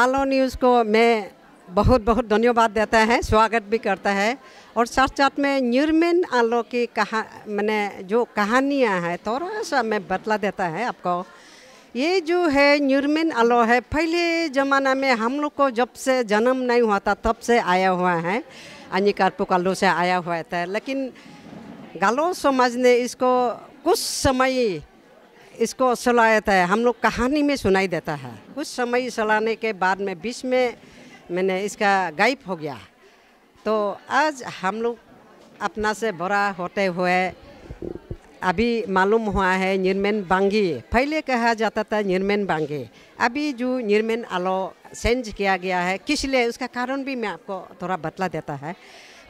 आलो news को मैं बहुत बहुत धन्यवाद देता है स्वागत भी करता है और साथ साथ में न्यूरमिन आलो की कहा मैंने जो कहानियाँ हैं थोड़ा सा मैं बतला देता है आपको ये जो है न्यूरमिन आलो है पहले ज़माना में हम लोग को जब से जन्म नहीं हुआ था तब से आया हुआ है अन्य कारपुक आलो से आया हुआ था लेकिन गालो समाज ने इसको कुछ समय इसको असलायत है हम लोग कहानी में सुनाई देता है कुछ समय सलाने के बाद में बीच में मैंने इसका गायब हो गया तो आज हम लोग अपना से बड़ा होते हुए अभी मालूम हुआ है निर्मेन बांगी पहले कहा जाता था निर्मेन बांगी अभी जो निर्मेन आलो चेंज किया गया है किस लिए उसका कारण भी मैं आपको थोड़ा बतला देता है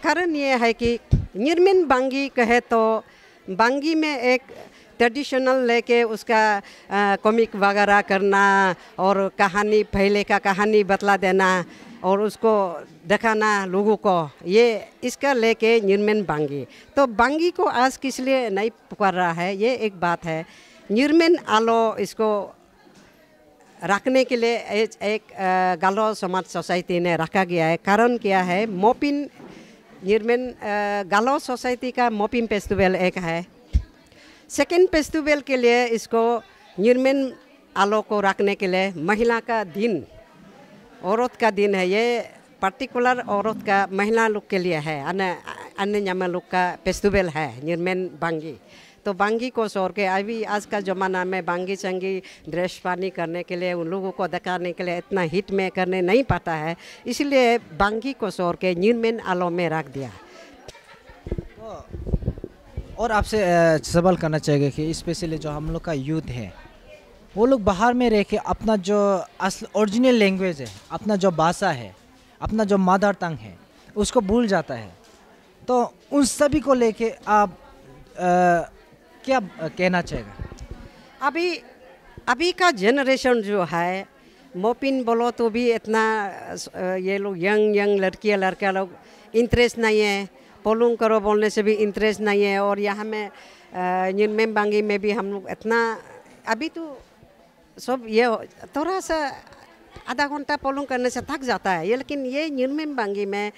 कारण ये है कि निर्मेन बांगी कहे तो बांगी में एक ट्रेडिशनल लेके उसका कॉमिक वगैरह करना और कहानी पहले का कहानी बतला देना और उसको दिखाना लोगों को ये इसका लेके निर्मेन बांगी तो बांगी को आज किस लिए नहीं पुकार रहा है ये एक बात है निर्मेन आलो इसको रखने के लिए एक गालो समाज सोसाइटी ने रखा गया है कारण क्या है मोपिन निर्मेन गालो सोसाइटी का मोपिम फेस्टिवल एक है सेकेंड फेस्टिवल के लिए इसको निर्मेन आलो को रखने के लिए महिला का दिन औरत का दिन है ये पर्टिकुलर औरत का महिला लोग के लिए है अन्य अन्य जमा लोग का फेस्टिवल है निर्मेन बांगी तो बांगी को शोर के अभी आज का ज़माना में बांगी चंगी ड्रेस पानी करने के लिए उन लोगों को दिखाने के लिए इतना हिट में करने नहीं पाता है इसलिए बांगी को शोर के न्यूनमेन आलो में रख दिया तो, और आपसे सवाल करना चाहिए कि स्पेशली जो हम लोग का यूथ है वो लोग बाहर में रह के अपना जो असल ओरिजिनल लैंग्वेज है अपना जो भाषा है अपना जो मादर टंग है उसको भूल जाता है तो उन सभी को लेके आप आ, क्या कहना चाहेगा अभी अभी का जनरेशन जो है मोपिन बोलो तो भी इतना ये लोग यंग यंग लड़कियाँ लड़का लोग इंटरेस्ट नहीं है पोलूंग करो बोलने से भी इंटरेस्ट नहीं है और यहाँ में जिनमें बांगी में भी हम लोग इतना अभी तो सब ये थोड़ा सा आधा घंटा पोलूंग करने से थक जाता है ये लेकिन ये निर्मेम बांगी में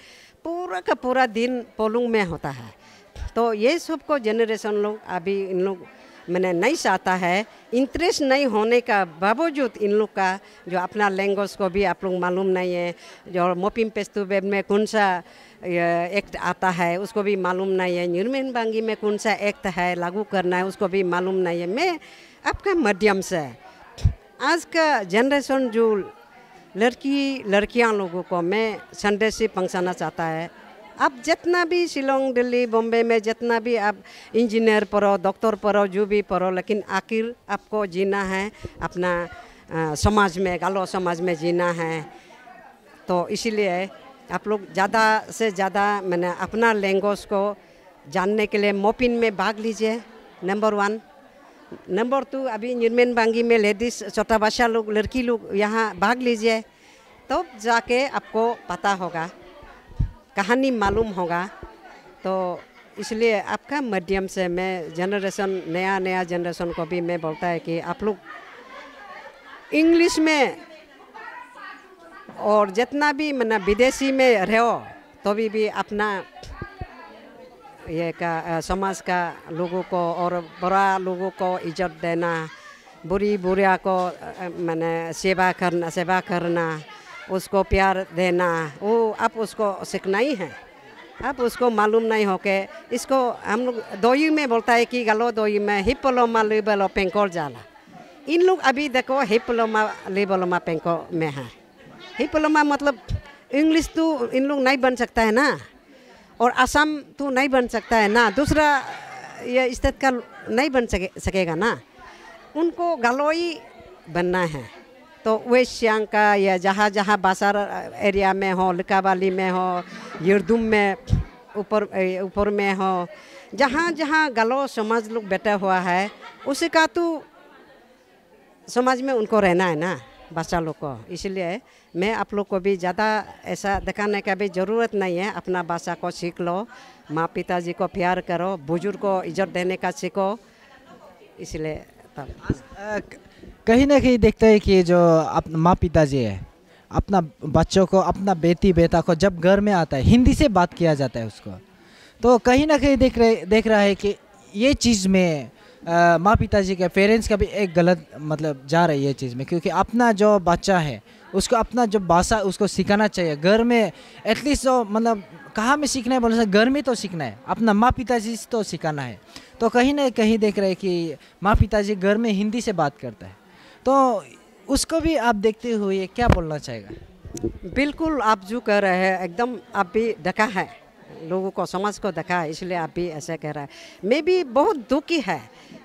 पूरा का पूरा दिन पोलूंग में होता है तो ये सब को जनरेशन लोग अभी इन लोग मैंने नहीं चाहता है इंटरेस्ट नहीं होने का बावजूद इन लोग का जो अपना लैंग्वेज को भी आप लोग मालूम नहीं है जो मोपिम पेस्तु बेब में कौन सा एक्ट आता है उसको भी मालूम नहीं है निर्मेन बांगी में कौन सा एक्ट है लागू करना है उसको भी मालूम नहीं है मैं आपका माध्यम से आज का जनरेशन जो लड़की लड़कियाँ लोगों को मैं संदेश पहुँचाना चाहता है अब जितना भी शिलोंग दिल्ली बॉम्बे में जितना भी आप इंजीनियर पढ़ो डॉक्टर पढ़ो जो भी पढ़ो लेकिन आखिर आपको जीना है अपना आ, समाज में गालो समाज में जीना है तो इसीलिए आप लोग ज़्यादा से ज़्यादा मैंने अपना लैंग्वेज को जानने के लिए मोपिन में भाग लीजिए नंबर वन नंबर टू अभी निर्मेन बांगी में लेडीज छोटा बादशाह लोग लड़की लोग यहाँ भाग लीजिए तब तो जाके आपको पता होगा कहानी मालूम होगा तो इसलिए आपका माध्यम से मैं जनरेशन नया नया जनरेशन को भी मैं बोलता है कि आप लोग इंग्लिश में और जितना भी मैंने विदेशी में रहो तो भी, भी अपना ये का समाज का लोगों को और बुरा लोगों को इज्जत देना बुरी बुरा को मैंने सेवा करना सेवा करना उसको प्यार देना वो आप उसको सीखना ही है आप उसको मालूम नहीं होके इसको हम लोग दोई में बोलता है कि गलो दोई में हिपलोमा लिबलो पेंकोर जाला इन लोग अभी देखो हिपलोमा लिबलोमा पेंको में है हिपलोमा मतलब इंग्लिश तो इन लोग नहीं बन सकता है ना और असम तो नहीं बन सकता है ना दूसरा ये स्टेट का नहीं बन सके सकेगा ना उनको गलोई बनना है तो वेस्ट सियांग का या जहाँ जहाँ बासार एरिया में हो लिकाबाली में हो यदुम में ऊपर ऊपर में हो जहाँ जहाँ गलो समाज लोग बैठा हुआ है उसी का तो समाज में उनको रहना है ना बच्चा लोग को इसलिए मैं आप लोग को भी ज़्यादा ऐसा दिखाने का भी ज़रूरत नहीं है अपना भाषा को सीख लो माँ पिताजी को प्यार करो बुजुर्ग को इज्जत देने का सीखो इसलिए तब कहीं ना कहीं देखते हैं कि जो अपना माँ पिताजी है अपना बच्चों को अपना बेटी बेटा को जब घर में आता है हिंदी से बात किया जाता है उसको तो कहीं ना कहीं देख रहे देख रहा है कि ये चीज़ में माँ पिताजी के पेरेंट्स का भी एक गलत मतलब जा रही है ये चीज़ में क्योंकि अपना जो बच्चा है उसको अपना जो भाषा उसको सिखाना चाहिए घर में एटलीस्ट जो तो मतलब कहाँ में सीखना है बोले सकते घर में तो सीखना है अपना माँ पिताजी से तो सिखाना है तो कहीं ना कहीं देख रहे कि माँ पिताजी घर में हिंदी से बात करता है तो उसको भी आप देखते हुए क्या बोलना चाहेगा बिल्कुल आप जो कह रहे हैं एकदम आप भी डका है लोगों को समाज को डका है इसलिए आप भी ऐसा कह रहा है मैं भी बहुत दुखी है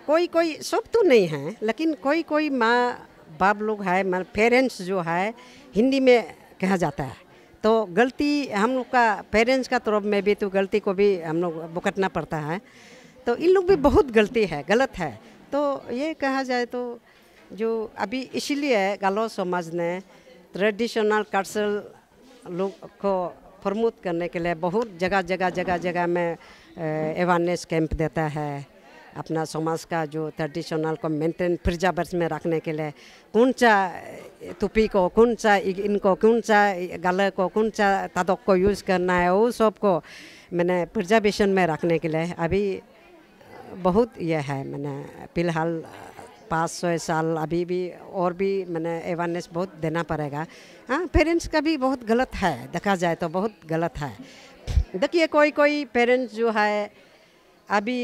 कोई कोई सब तो नहीं है लेकिन कोई कोई माँ बाप लोग है माँ पेरेंट्स जो है हिंदी में कहा जाता है तो गलती हम लोग का पेरेंट्स का तरफ में भी तो गलती को भी हम लोग भुगतना पड़ता है तो इन लोग भी बहुत गलती है गलत है तो ये कहा जाए तो जो अभी इसीलिए गालो समाज ने ट्रेडिशनल कल्चर लोग को प्रमोट करने के लिए बहुत जगह जगह जगह जगह में अवेयरनेस कैंप देता है अपना समाज का जो ट्रेडिशनल को मेंटेन प्रिजर्वर्स में रखने के लिए कौन सा तुपी को कौन सा इनको कौन सा गले को कौन सा तदक को यूज़ करना है वो सब को मैंने प्रिजर्वेशन में रखने के लिए अभी बहुत यह है मैंने फिलहाल पाँच सौ साल अभी भी और भी मैंने अवेयरनेस बहुत देना पड़ेगा हाँ पेरेंट्स का भी बहुत गलत है देखा जाए तो बहुत गलत है देखिए कोई कोई पेरेंट्स जो है अभी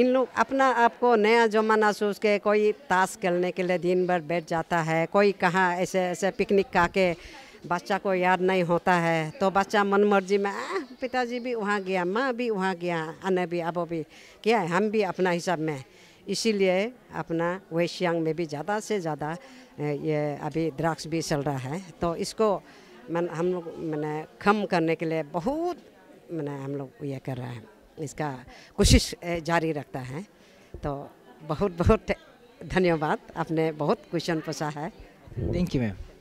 इन लोग अपना आपको नया जमाना सोच के कोई ताश खेलने के लिए दिन भर बैठ जाता है कोई कहाँ ऐसे ऐसे पिकनिक का के बच्चा को याद नहीं होता है तो बच्चा मन मर्जी में आ पिताजी भी वहाँ गया माँ भी वहाँ गया अन्य भी अब भी क्या है हम भी अपना हिसाब में इसीलिए अपना वेशियांग में भी ज़्यादा से ज़्यादा ये अभी द्राक्ष भी चल रहा है तो इसको मैं हम लोग मैंने कम करने के लिए बहुत मैंने हम लोग ये कर रहे हैं इसका कोशिश जारी रखता है तो बहुत बहुत धन्यवाद आपने बहुत क्वेश्चन पूछा है थैंक यू मैम